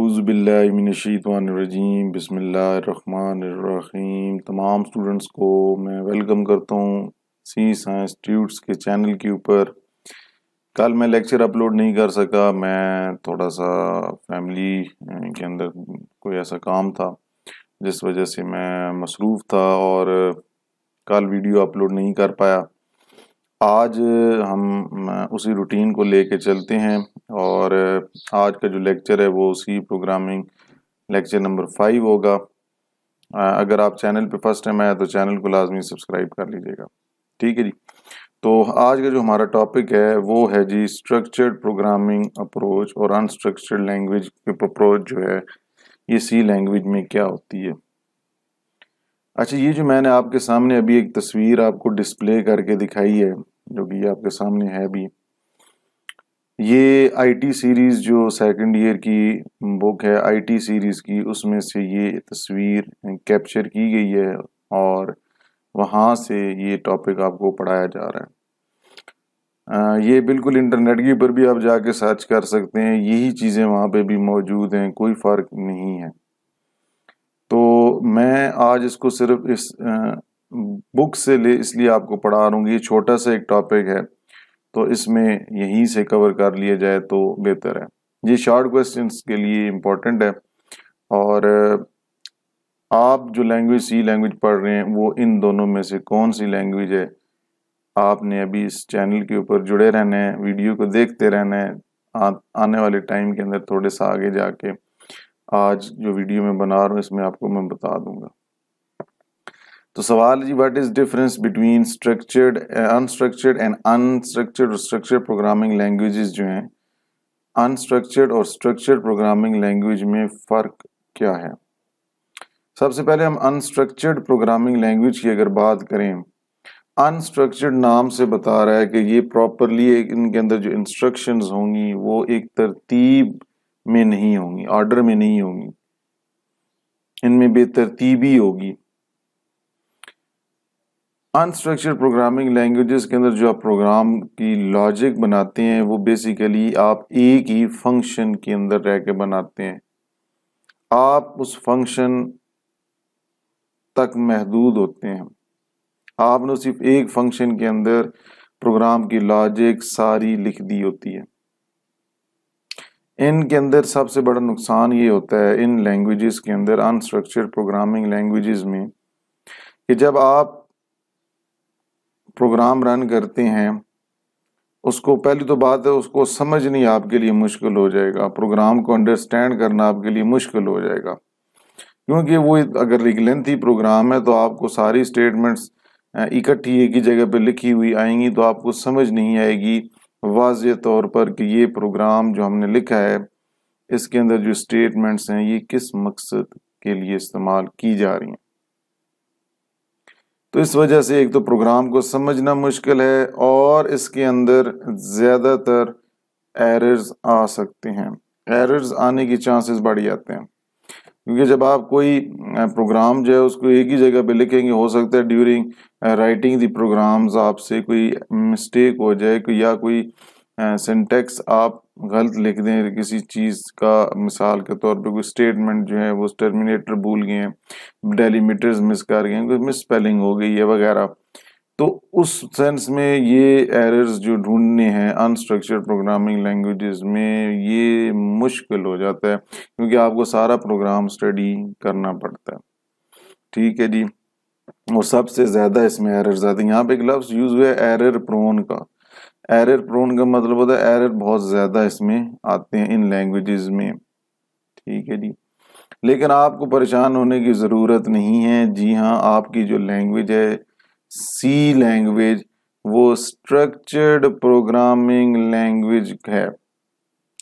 आउज़बिल्लिनशीतवानरजीम बसमीम तमाम स्टूडेंट्स को मैं वेलकम करता हूँ सी साइंस ट्यूट्स के चैनल के ऊपर कल मैं लेक्चर अपलोड नहीं कर सका मैं थोड़ा सा फैमिली के अंदर कोई ऐसा काम था जिस वजह से मैं मसरूफ़ था और कल वीडियो अपलोड नहीं कर पाया आज हम उसी रूटीन को लेके चलते हैं और आज का जो लेक्चर है वो C programming lecture number five होगा अगर आप चैनल पे फर्स्ट टाइम आया तो चैनल को लाजमी सब्सक्राइब कर लीजिएगा ठीक है जी तो आज का जो हमारा टॉपिक है वो है जी स्ट्रक्चर्ड प्रोग्रामिंग अप्रोच और अनस्ट्रक्चर्ड लैंग्वेज अप्रोच जो है ये सी लैंग्वेज में क्या होती है अच्छा ये जो मैंने आपके सामने अभी एक तस्वीर आपको डिस्प्ले करके दिखाई है जो कि आपके सामने है भी ये आईटी सीरीज़ जो सेकंड ईयर की बुक है आईटी सीरीज़ की उसमें से ये तस्वीर कैप्चर की गई है और वहाँ से ये टॉपिक आपको पढ़ाया जा रहा है ये बिल्कुल इंटरनेट के ऊपर भी आप जाके सर्च कर सकते हैं यही चीज़ें वहाँ पे भी मौजूद हैं कोई फ़र्क नहीं है तो मैं आज इसको सिर्फ इस बुक से ले इसलिए आपको पढ़ा रहा हूँ ये छोटा सा एक टॉपिक है तो इसमें यहीं से कवर कर लिया जाए तो बेहतर है ये शॉर्ट क्वेश्चन के लिए इम्पोर्टेंट है और आप जो लैंग्वेज सी लैंग्वेज पढ़ रहे हैं वो इन दोनों में से कौन सी लैंग्वेज है आपने अभी इस चैनल के ऊपर जुड़े रहना है वीडियो को देखते रहना है आने वाले टाइम के अंदर थोड़े सा आगे जाके आज जो वीडियो मैं बना रहा हूँ इसमें आपको मैं बता दूंगा तो सवाल जी what is difference between structured unstructured and unstructured और स्ट्रक्चर्ड प्रोग्रामिंग लैंग्वेजेस जो हैं अनस्ट्रक्चर्ड और स्ट्रक्चर्ड प्रोग्रामिंग लैंग्वेज में फ़र्क क्या है सबसे पहले हम अनस्ट्रक्चर्ड प्रोग्रामिंग लैंग्वेज की अगर बात करें अनस्ट्रक्चर्ड नाम से बता रहा है कि ये प्रॉपरली इनके अंदर जो इंस्ट्रक्शंस होंगी वो एक तरतीब में नहीं होंगी ऑर्डर में नहीं होंगी इनमें बेतरतीबी होगी अनस्ट्रक्चर प्रोग्रामिंग लैंग्वेजेस के अंदर जो आप प्रोग्राम की लॉजिक बनाते हैं वो बेसिकली आप एक ही फंक्शन के अंदर रह के बनाते हैं आप उस फंक्शन तक महदूद होते हैं आपने सिर्फ एक फंक्शन के अंदर प्रोग्राम की लॉजिक सारी लिख दी होती है इनके अंदर सबसे बड़ा नुकसान ये होता है इन लैंग्वेजेस के अंदर अनस्ट्रक्चर्ड प्रोग्रामिंग लैंग्वेजेस में कि जब आप प्रोग्राम रन करते हैं उसको पहली तो बात है उसको समझनी आपके लिए मुश्किल हो जाएगा प्रोग्राम को अंडरस्टैंड करना आपके लिए मुश्किल हो जाएगा क्योंकि वो अगर एक लेंथी प्रोग्राम है तो आपको सारी स्टेटमेंट्स इकट्ठी एक ही जगह पे लिखी हुई आएंगी तो आपको समझ नहीं आएगी वाज तौर पर कि ये प्रोग्राम जो हमने लिखा है इसके अंदर जो स्टेटमेंट्स हैं ये किस मकसद के लिए इस्तेमाल की जा रही हैं तो इस वजह से एक तो प्रोग्राम को समझना मुश्किल है और इसके अंदर ज़्यादातर एरर्स आ सकते हैं एरर्स आने की चांसेस बढ़ जाते हैं क्योंकि जब आप कोई प्रोग्राम जो है उसको एक ही जगह पे लिखेंगे हो सकता है ड्यूरिंग राइटिंग दी प्रोग्राम्स आपसे कोई मिस्टेक हो जाए या कोई सिंटेक्स आप गलत लिख दें किसी चीज़ का मिसाल के तौर पे कोई स्टेटमेंट जो है वो टर्मिनेटर भूल गए हैं डेलीमीटर्स मिस कर गए हैं कोई मिस स्पेलिंग हो गई है वगैरह तो उस सेंस में ये एरर्स जो ढूंढने हैं अनस्ट्रक्चर्ड प्रोग्रामिंग लैंग्वेजेस में ये मुश्किल हो जाता है क्योंकि आपको सारा प्रोग्राम स्टडी करना पड़ता है ठीक है जी और सबसे ज़्यादा इसमें एरर्स आते हैं यहाँ पे एक लफ्ज़ यूज़ हुआ है एरर प्रोन का एरर प्रोन का मतलब होता है एरर बहुत ज़्यादा इसमें आते हैं इन लैंग्वेजेस में ठीक है जी लेकिन आपको परेशान होने की ज़रूरत नहीं है जी हाँ आपकी जो लैंग्वेज है सी लैंग्वेज वो स्ट्रक्चर्ड प्रोग्रामिंग लैंग्वेज है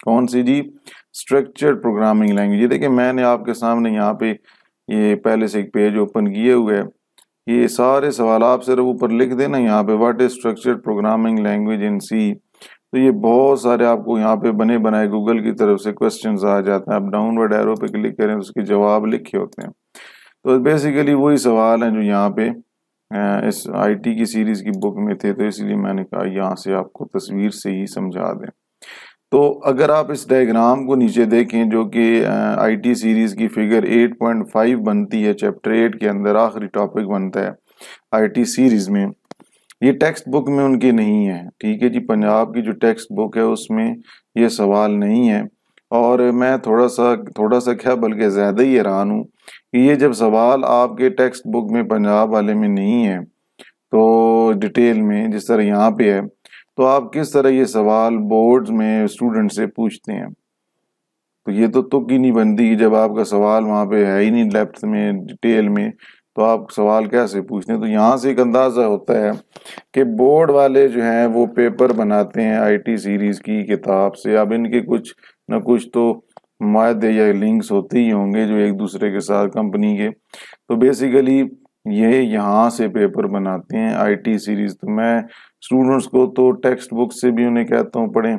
कौन सी जी स्ट्रक्चर्ड प्रोग्रामिंग लैंग्वेज ये देखिए मैंने आपके सामने यहाँ पे ये पहले से एक पेज ओपन किए हुए है ये सारे सवाल आप सिर्फ ऊपर लिख देना यहाँ पे what is structured programming language in C तो ये बहुत सारे आपको यहाँ पे बने बनाए गूगल की तरफ से क्वेश्चन आ जाते हैं आप डाउनवर्ड एरो पे क्लिक करें उसके जवाब लिखे होते हैं तो बेसिकली वही सवाल हैं जो यहाँ पे इस आईटी की सीरीज़ की बुक में थे तो इसलिए मैंने कहा यहाँ से आपको तस्वीर से ही समझा दें तो अगर आप इस डायग्राम को नीचे देखें जो कि आईटी सीरीज़ की फिगर 8.5 बनती है चैप्टर 8 के अंदर आखिरी टॉपिक बनता है आईटी सीरीज़ में ये टेक्स्ट बुक में उनके नहीं है ठीक है जी पंजाब की जो टेक्स्ट बुक है उसमें ये सवाल नहीं है और मैं थोड़ा सा थोड़ा सा क्या बल्कि ज़्यादा ही हैरान हूँ कि ये जब सवाल आपके टेक्स्ट बुक में पंजाब वाले में नहीं है तो डिटेल में जिस तरह यहाँ पे है तो आप किस तरह ये सवाल बोर्ड्स में स्टूडेंट से पूछते हैं तो ये तो तुक ही नहीं बनती जब आपका सवाल वहाँ पे है ही नहीं लेफ्ट में डिटेल में तो आप सवाल कैसे पूछते हैं तो यहाँ से एक अंदाज़ा होता है कि बोर्ड वाले जो हैं वो पेपर बनाते हैं आईटी सीरीज़ की किताब से अब इनके कुछ ना कुछ तो मायदे या लिंक्स होते ही होंगे जो एक दूसरे के साथ कंपनी के तो बेसिकली ये यहाँ से पेपर बनाते हैं आईटी सीरीज तो मैं स्टूडेंट्स को तो टेक्स्ट बुक से भी उन्हें कहता हूँ पढ़ें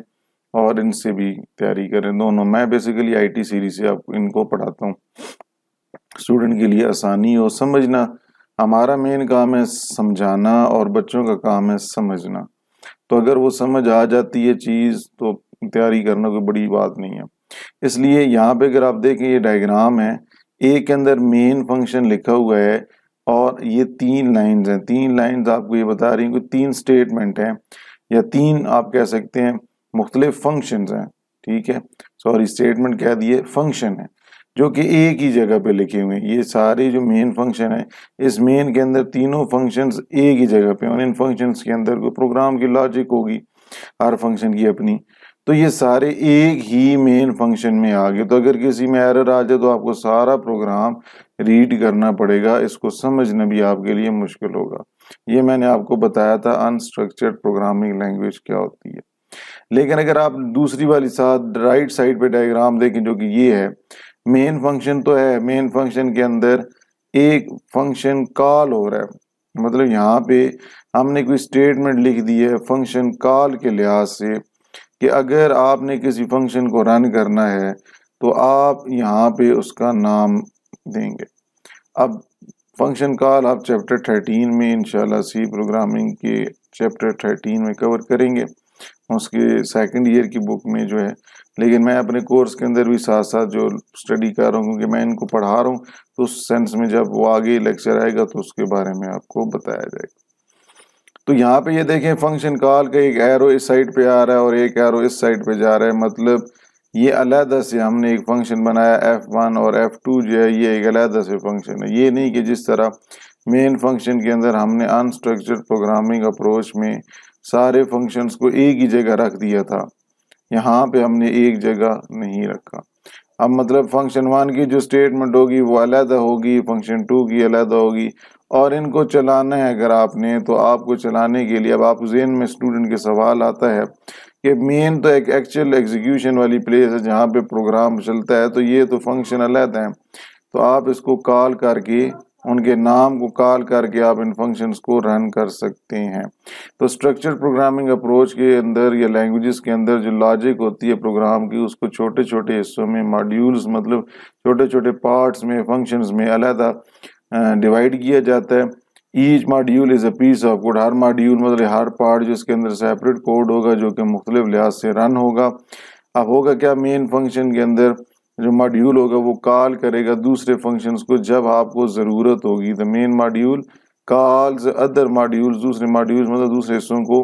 और इनसे भी तैयारी करें दोनों मैं बेसिकली आईटी सीरीज से आपको इनको पढ़ाता हूँ स्टूडेंट के लिए आसानी हो समझना हमारा मेन काम है समझाना और बच्चों का काम है समझना तो अगर वो समझ आ जाती है चीज़ तो तैयारी करना कोई बड़ी बात नहीं है इसलिए यहाँ पे अगर आप देखें ये डायग्राम है ए के अंदर मेन फंक्शन लिखा हुआ है और ये तीन लाइंस हैं तीन लाइंस आपको ये बता रही हैं कि तीन स्टेटमेंट हैं या तीन आप कह सकते हैं मुख्तलिफ फंक्शन हैं ठीक है सॉरी स्टेटमेंट कह दिए फंक्शन है जो कि एक ही जगह पे लिखे हुए हैं ये सारे जो मेन फंक्शन है इस मेन के अंदर तीनों फंक्शंस एक ही जगह पे और इन फंक्शंस के अंदर कोई प्रोग्राम की लॉजिक होगी हर फंक्शन की अपनी तो ये सारे एक ही मेन फंक्शन में आ गए तो अगर किसी में एरर आ जाए तो आपको सारा प्रोग्राम रीड करना पड़ेगा इसको समझना भी आपके लिए मुश्किल होगा ये मैंने आपको बताया था अनस्ट्रक्चर्ड प्रोग्रामिंग लैंग्वेज क्या होती है लेकिन अगर आप दूसरी वाली साथ राइट साइड पे डायग्राम देखें जो कि ये है मेन फंक्शन तो है मेन फंक्शन के अंदर एक फंक्शन कॉल हो रहा है मतलब यहाँ पे हमने कोई स्टेटमेंट लिख दी है फंक्शन कॉल के लिहाज से कि अगर आपने किसी फंक्शन को रन करना है तो आप यहाँ पे उसका नाम देंगे अब फंक्शन कॉल आप चैप्टर थर्टीन में इंशाल्लाह सी प्रोग्रामिंग के चैप्टर थर्टीन में कवर करेंगे उसके सेकंड ईयर की बुक में जो है लेकिन मैं अपने कोर्स के अंदर भी साथ साथ जो स्टडी कर रहा हूँ क्योंकि मैं इनको पढ़ा रहा हूँ तो उस सेंस में जब वो आगे लेक्चर आएगा तो उसके बारे में आपको बताया जाएगा तो यहाँ पे ये देखें फंक्शन कॉल का एक एरो इस साइड पे आ रहा है और एक एरो इस साइड पे जा रहा है मतलब ये अलहदा से हमने एक फंक्शन बनाया एफ वन और एफ टू जो है ये एक अलहदा से फंक्शन है ये नहीं कि जिस तरह मेन फंक्शन के अंदर हमने अनस्ट्रक्चर्ड प्रोग्रामिंग अप्रोच में सारे फंक्शंस को एक ही जगह रख दिया था यहाँ पे हमने एक जगह नहीं रखा अब मतलब फंक्शन वन की जो स्टेटमेंट होगी वो अलहदा होगी फंक्शन टू की अलहदा होगी और इनको चलाना है अगर आपने तो आपको चलाने के लिए अब आप जेन में स्टूडेंट के सवाल आता है कि मेन तो एक एक्चुअल एग्जीक्यूशन वाली प्लेस है जहाँ पे प्रोग्राम चलता है तो ये तो फंक्शन अलग है तो आप इसको कॉल करके उनके नाम को कॉल करके आप इन फंक्शंस को रन कर सकते हैं तो स्ट्रक्चर प्रोग्रामिंग अप्रोच के अंदर या लैंग्वेजेस के अंदर जो लॉजिक होती है प्रोग्राम की उसको छोटे छोटे हिस्सों में मॉड्यूल्स मतलब छोटे छोटे पार्ट्स में फंक्शंस में अलहदा डिवाइड किया जाता है each module is a piece of code हर मॉड्यूल मतलब हर पार्ट जो इसके अंदर सेपरेट कोड होगा जो कि मुख्तलिफ लिहाज से रन होगा अब होगा क्या मेन फंक्शन के अंदर जो मॉड्यूल होगा वो कॉल करेगा दूसरे फंक्शन को जब आपको ज़रूरत होगी तो main module calls other module दूसरे मॉड्यूल मतलब दूसरे हिस्सों को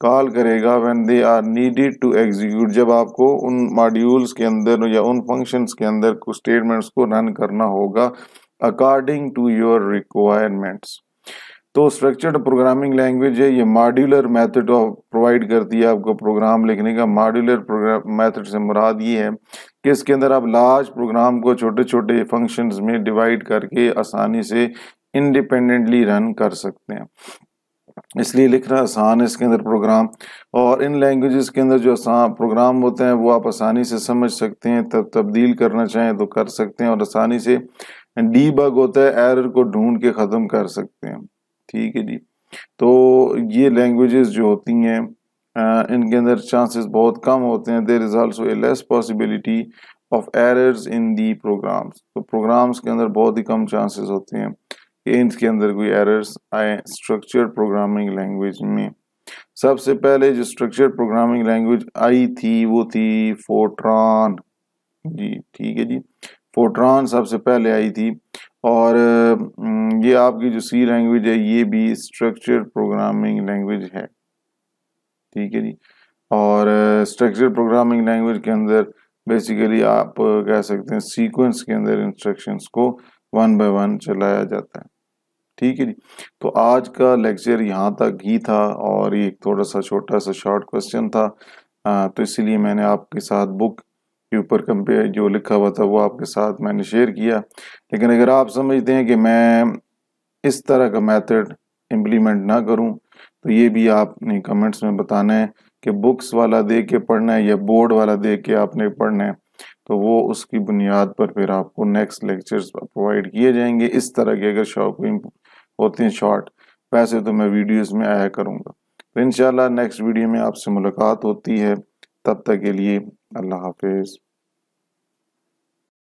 कॉल करेगा when they are needed to execute जब आपको उन मॉड्यूल्स के अंदर या उन फंक्शंस के अंदर कुछ स्टेटमेंट्स को रन करना होगा अकॉर्डिंग टू योर रिक्वायरमेंट्स तो स्ट्रक्चर्ड प्रोग्रामिंग लैंग्वेज है ये मॉड्यूलर मेथड प्रोवाइड करती है आपको प्रोग्राम लिखने का मॉड्यूलर प्रोग्राम मेथड से मुराद ये है कि इसके अंदर आप लार्ज प्रोग्राम को छोटे छोटे फंक्शंस में डिवाइड करके आसानी से इंडिपेंडेंटली रन कर सकते हैं इसलिए लिखना आसान है इसके अंदर प्रोग्राम और इन लैंग्वेजेस के अंदर जो आसान प्रोग्राम होते हैं वो आप आसानी से समझ सकते हैं तब तब्दील करना चाहें तो कर सकते हैं और आसानी से डी बग होता है एरर को ढूंढ के ख़त्म कर सकते हैं ठीक है जी तो ये लैंग्वेजेस जो होती हैं इनके अंदर चांसेस बहुत कम होते हैं there is also a less possibility of errors in the programs तो प्रोग्राम्स के अंदर बहुत ही कम चांसेस होते हैं कि इनके अंदर कोई एरर्स आए स्ट्रक्चर प्रोग्रामिंग लैंग्वेज में सबसे पहले जो स्ट्रक्चर प्रोग्रामिंग लैंग्वेज आई थी वो थी फोट्रॉन जी ठीक है जी फोट्रॉन सबसे पहले आई थी और ये आपकी जो सी लैंग्वेज है ये भी स्ट्रक्चर प्रोग्रामिंग लैंग्वेज है ठीक है जी और स्ट्रक्चर प्रोग्रामिंग लैंग्वेज के अंदर बेसिकली आप कह सकते हैं सीक्वेंस के अंदर इंस्ट्रक्शंस को वन बाय वन चलाया जाता है ठीक है जी तो आज का लेक्चर यहाँ तक ही था और ये थोड़ा सा छोटा सा शॉर्ट क्वेश्चन था आ, तो इसलिए मैंने आपके साथ बुक के ऊपर कंपेयर जो लिखा हुआ था वो आपके साथ मैंने शेयर किया लेकिन अगर आप समझते हैं कि मैं इस तरह का मेथड इम्प्लीमेंट ना करूं तो ये भी आपने कमेंट्स में बताना है कि बुक्स वाला देख के पढ़ना है या बोर्ड वाला देख के आपने पढ़ना है तो वो उसकी बुनियाद पर फिर आपको नेक्स्ट लेक्चर्स प्रोवाइड किए जाएंगे इस तरह के अगर शौक होते हैं शॉर्ट वैसे तो मैं वीडियोस में आया करूँगा तो इन नेक्स्ट वीडियो में आपसे मुलाकात होती है तब तक के लिए अल्लाह हाफिज़